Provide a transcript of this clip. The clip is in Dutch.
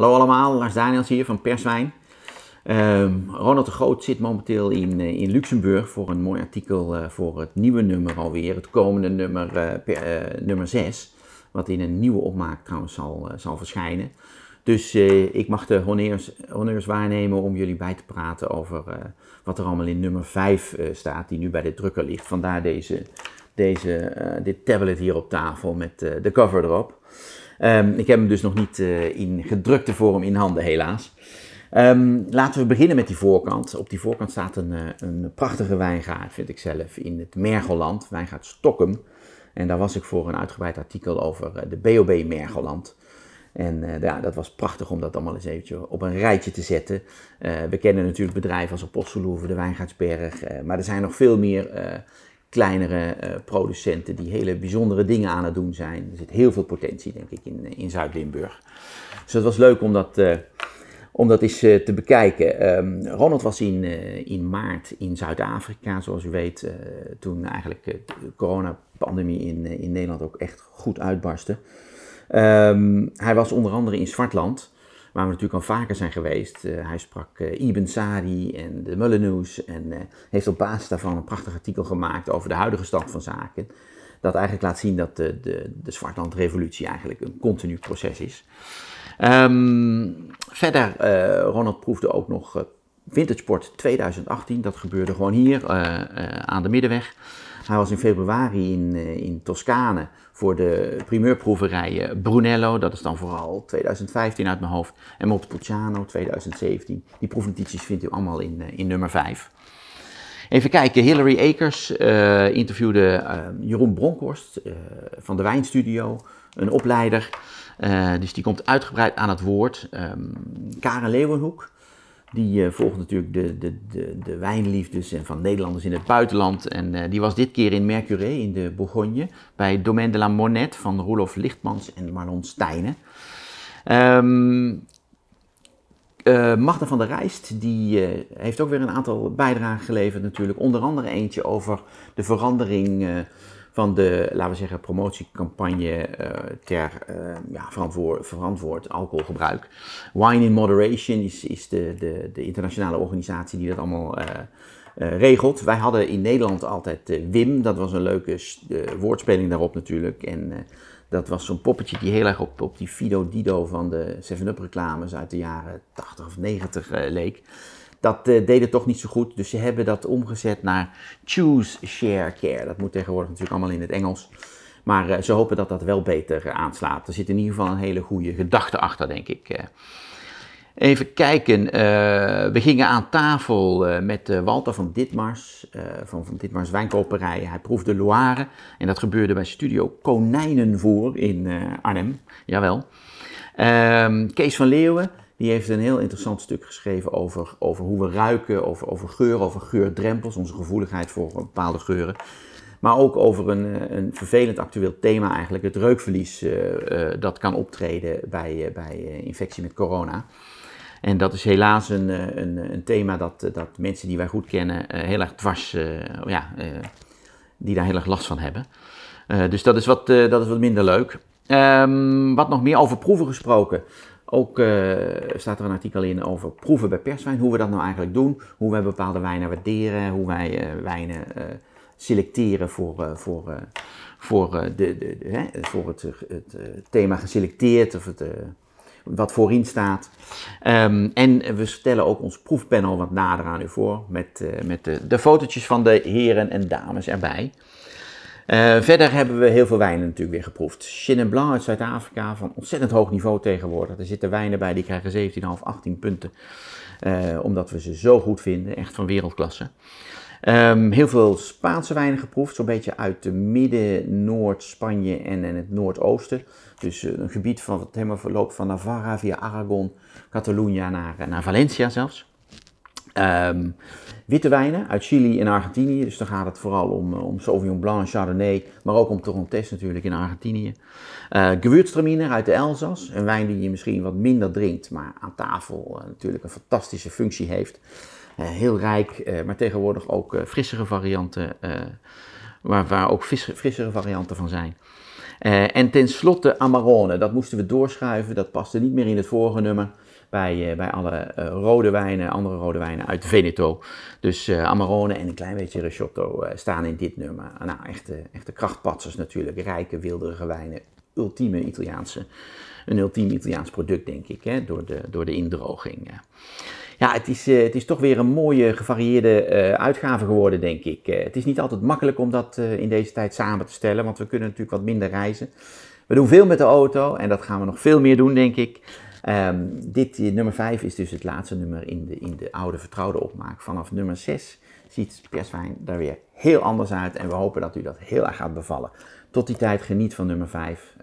Hallo allemaal, Lars Daniels hier van Perswijn. Ehm, Ronald de Groot zit momenteel in, eh, in Luxemburg voor een mooi artikel eh, voor het nieuwe nummer alweer. Het komende nummer, eh, nummer 6, wat in een nieuwe opmaak trouwens zal, zal verschijnen. Dus ik mag de honneurs, waarnemen om jullie bij te praten over wat er allemaal in nummer 5 staat, die nu bij de drukker ligt. Vandaar deze, deze, dit tablet hier op tafel met de cover erop. Ehm, ik heb hem dus nog niet eh, in gedrukte vorm in handen, helaas. Ehm, laten we beginnen met die voorkant. Op die voorkant staat een, eh, een prachtige wijngaard, vind ik zelf, in het Mergeland, wijngaard Stokkum. En daar was ik voor een uitgebreid artikel over eh, de BOB Mergeland. En ja, dat was prachtig om dat allemaal eens eventjes op een rijtje te zetten. we kennen natuurlijk bedrijven als Apostolhoeve, de Wijngaardsberg, maar er zijn nog veel meer kleinere eh, producenten die hele bijzondere dingen aan het doen zijn. Er zit heel veel potentie, denk ik, in, eh, in Zuid-Limburg. Dus het was leuk om dat, uh, om dat eens te bekijken. Ehm, Ronald was in, in maart in Zuid-Afrika, zoals u weet, toen eigenlijk de coronapandemie in, in Nederland ook echt goed uitbarstte. Ehm, hij was onder andere in Zwartland waar we natuurlijk al vaker zijn geweest. Eh, hij sprak uh, Ibn Sari en de Mullenhoes en eh, heeft op basis daarvan een prachtig artikel gemaakt over de huidige stand van zaken. Dat eigenlijk laat zien dat de, de, de Zwartlandrevolutie eigenlijk een continu proces is. Ehm, verder, Ronald proefde ook nog Vintage Sport 2018. Dat gebeurde gewoon hier aan de Middenweg. Hij was in februari in, eh, in Toscane voor de primeurproeverijen eh, Brunello, dat is dan vooral 2015 uit mijn hoofd, en Montepulciano 2017. Die proefnotities vindt u allemaal in, eh, in nummer 5. Even kijken, Hillary Akers interviewde Jeroen Bronkhorst van de Wijnstudio, een opleider. dus die komt uitgebreid aan het woord. Um, Karen Leeuwenhoek die eh, volgt natuurlijk de, de, de, de wijnliefdes eh, van Nederlanders in het buitenland. En eh, die was dit keer in Mercure in de Bourgogne. Bij Domaine de la Monette van Roelof Lichtmans en Marlon Stijnen. Um, ehm, Magda van der Rijst die, heeft ook weer een aantal bijdragen geleverd natuurlijk. Onder andere eentje over de verandering van de, laten we zeggen, promotiecampagne eh, ter eh, ja, verantwoord, verantwoord alcoholgebruik. Wine in Moderation is, is de, de, de internationale organisatie die dat allemaal eh, regelt. Wij hadden in Nederland altijd WIM, dat was een leuke woordspeling daarop natuurlijk. En dat was zo'n poppetje die heel erg op, op die Fido Dido van de 7-Up reclames uit de jaren 80 of 90 leek. Dat eh, deden toch niet zo goed. Dus ze hebben dat omgezet naar choose share care. Dat moet tegenwoordig natuurlijk allemaal in het Engels. Maar eh, ze hopen dat dat wel beter eh, aanslaat. Er zit in ieder geval een hele goede gedachte achter, denk ik. Even kijken, we gingen aan tafel met Walter van Ditmars, van, van Ditmars Wijnkoperij. Hij proefde Loire en dat gebeurde bij Studio Konijnenvoer in Arnhem, jawel. Ehm, Kees van Leeuwen, die heeft een heel interessant stuk geschreven over, over hoe we ruiken, over, over geur, over geurdrempels, onze gevoeligheid voor bepaalde geuren. Maar ook over een, eh, een vervelend actueel thema eigenlijk, het reukverlies eh, eh, dat kan optreden bij, bij infectie met corona. En dat is helaas een, een, een, thema dat, dat mensen die wij goed kennen heel erg dwars, ja, die daar heel erg last van hebben. dus dat is wat, dat is wat minder leuk. Ehm, wat nog meer over proeven gesproken. Ook eh, staat er een artikel in over proeven bij perswijn, hoe we dat nou eigenlijk doen, hoe wij bepaalde wijnen waarderen, hoe wij eh, wijnen eh, selecteren voor, voor, voor, de, de hè, het, het thema geselecteerd of het, wat voorin staat. Ehm, en we stellen ook ons proefpanel wat nader aan u voor met, met de, de fotootjes van de heren en dames erbij. Eh, verder hebben we heel veel wijnen natuurlijk weer geproefd. Chenin Blanc uit Zuid-Afrika van ontzettend hoog niveau tegenwoordig. Er zitten wijnen bij die krijgen 17,5, 18 punten. Eh, omdat we ze zo goed vinden, echt van wereldklasse. Ehm, heel veel Spaanse wijnen geproefd, zo'n beetje uit de midden, noord, Spanje en, en het noordoosten. Dus eh, een gebied van, het helemaal verloopt van Navarra via Aragon, Catalunya naar, naar Valencia zelfs. Ehm, witte wijnen uit Chili en Argentinië. Dus dan gaat het vooral om, eh, om Sauvignon Blanc Chardonnay, maar ook om Torontes natuurlijk in Argentinië. Uh, eh, Gewürztraminer uit de Elzas, een wijn die je misschien wat minder drinkt, maar aan tafel eh, natuurlijk een fantastische functie heeft. heel rijk, maar tegenwoordig ook frissere varianten, waar, waar ook vis, frissere varianten van zijn. en tenslotte Amarone, dat moesten we doorschuiven, dat paste niet meer in het vorige nummer bij, eh, bij alle eh, rode wijnen, andere rode wijnen uit Veneto. Dus eh, Amarone en een klein beetje Risotto staan in dit nummer. Ah, nou, echte, echte krachtpatsers natuurlijk, rijke, wilderige wijnen, ultieme Italiaanse, een ultiem Italiaans product, denk ik, hè, door, de, door de indroging. Ja, het is, het is toch weer een mooie, gevarieerde uitgave geworden, denk ik. het is niet altijd makkelijk om dat in deze tijd samen te stellen, want we kunnen natuurlijk wat minder reizen. We doen veel met de auto en dat gaan we nog veel meer doen, denk ik. Ehm, dit, eh, nummer 5 is dus het laatste nummer in de, in de oude vertrouwde opmaak. Vanaf nummer 6 ziet Perswijn er weer heel anders uit en we hopen dat u dat heel erg gaat bevallen. Tot die tijd geniet van nummer 5.